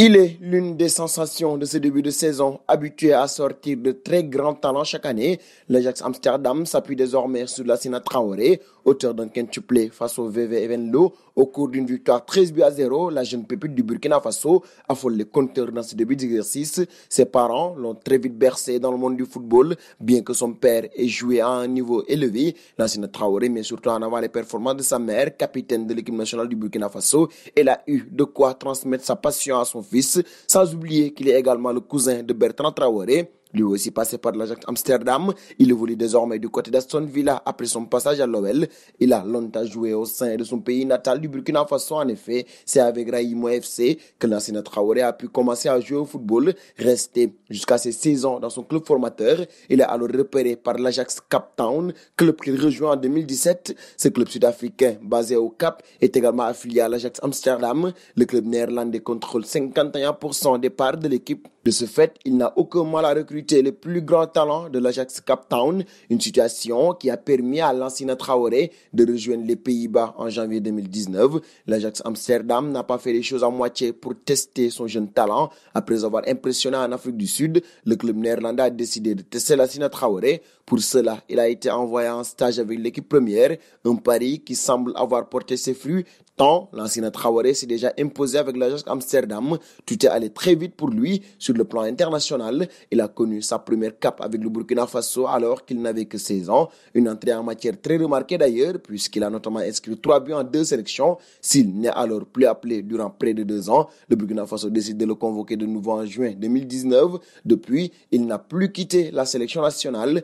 Il est l'une des sensations de ce début de saison. Habitué à sortir de très grands talents chaque année, l'Ajax Amsterdam s'appuie désormais sur la Sina Traoré, auteur d'un quintuplé face au VV Evenlo. Au cours d'une victoire 13 buts à 0, la jeune pépite du Burkina Faso affole les compteurs dans ce début d'exercice. Ses parents l'ont très vite bercé dans le monde du football. Bien que son père ait joué à un niveau élevé, la Sina Traoré met surtout en avant les performances de sa mère, capitaine de l'équipe nationale du Burkina Faso. Elle a eu de quoi transmettre sa passion à son fils, sans oublier qu'il est également le cousin de Bertrand Traoré, lui aussi passé par l'Ajax Amsterdam, il évolue désormais du côté d'Aston Villa après son passage à l'OL. Il a longtemps joué au sein de son pays natal du Burkina Faso. En effet, c'est avec Raïmo FC que l'ancien Traoré a pu commencer à jouer au football. Resté jusqu'à ses 16 ans dans son club formateur, il est alors repéré par l'Ajax Cap Town, club qu'il rejoint en 2017. Ce club sud-africain basé au Cap est également affilié à l'Ajax Amsterdam. Le club néerlandais contrôle 51% des parts de l'équipe de ce fait, il n'a aucun mal à recruter le plus grand talent de l'Ajax Cape Town, une situation qui a permis à Lansina Traoré de rejoindre les Pays-Bas en janvier 2019. L'Ajax Amsterdam n'a pas fait les choses à moitié pour tester son jeune talent. Après avoir impressionné en Afrique du Sud, le club néerlandais a décidé de tester Lansina Traoré. Pour cela, il a été envoyé en stage avec l'équipe première, un pari qui semble avoir porté ses fruits temps, l'ancien Traoré s'est déjà imposé avec l'Ajax Amsterdam. Tout est allé très vite pour lui sur le plan international. Il a connu sa première cape avec le Burkina Faso alors qu'il n'avait que 16 ans. Une entrée en matière très remarquée d'ailleurs, puisqu'il a notamment inscrit 3 buts en deux sélections. S'il n'est alors plus appelé durant près de deux ans, le Burkina Faso décide de le convoquer de nouveau en juin 2019. Depuis, il n'a plus quitté la sélection nationale,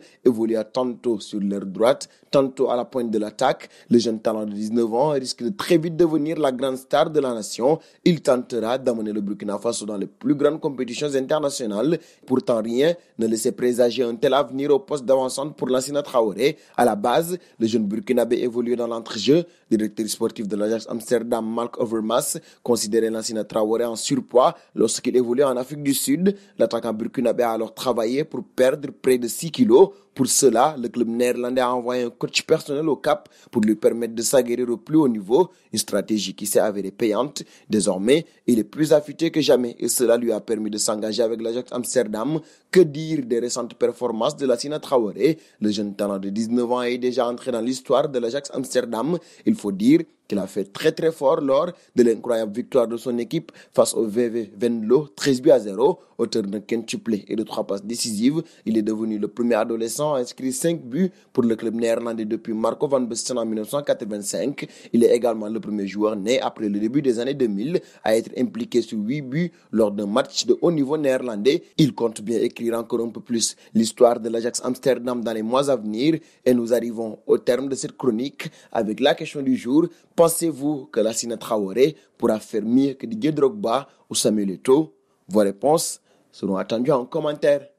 à tantôt sur leur droite, tantôt à la pointe de l'attaque. Le jeune talent de 19 ans risque de très vite de devenir la grande star de la nation, il tentera d'amener le Burkina Faso dans les plus grandes compétitions internationales. Pourtant, rien ne laissait présager un tel avenir au poste d'avancante pour l'ancien Traoré. À la base, le jeune Burkinabé évoluait dans l'entrejeu. Directeur sportif de l'Ajax Amsterdam, Mark Overmars, considérait l'ancien Traoré en surpoids lorsqu'il évoluait en Afrique du Sud. L'attaquant burkinabé a alors travaillé pour perdre près de 6 kilos. Pour cela, le club néerlandais a envoyé un coach personnel au Cap pour lui permettre de s'aguerrir au plus haut niveau stratégie qui s'est avérée payante. Désormais, il est plus affûté que jamais et cela lui a permis de s'engager avec l'Ajax Amsterdam. Que dire des récentes performances de la Sina Traoré Le jeune talent de 19 ans est déjà entré dans l'histoire de l'Ajax Amsterdam. Il faut dire qu'il a fait très très fort lors de l'incroyable victoire de son équipe face au VV Venlo, 13 buts à 0, auteur d'un quintuplé et de trois passes décisives. Il est devenu le premier adolescent à inscrire 5 buts pour le club néerlandais depuis Marco van Basten en 1985. Il est également le premier joueur né après le début des années 2000 à être impliqué sur 8 buts lors d'un match de haut niveau néerlandais. Il compte bien écrire encore un peu plus l'histoire de l'Ajax Amsterdam dans les mois à venir et nous arrivons au terme de cette chronique avec la question du jour Pensez-vous que Sina Traoré pourra faire mieux que Didier Drogba ou Samuel Eto'o Vos réponses seront attendues en commentaire.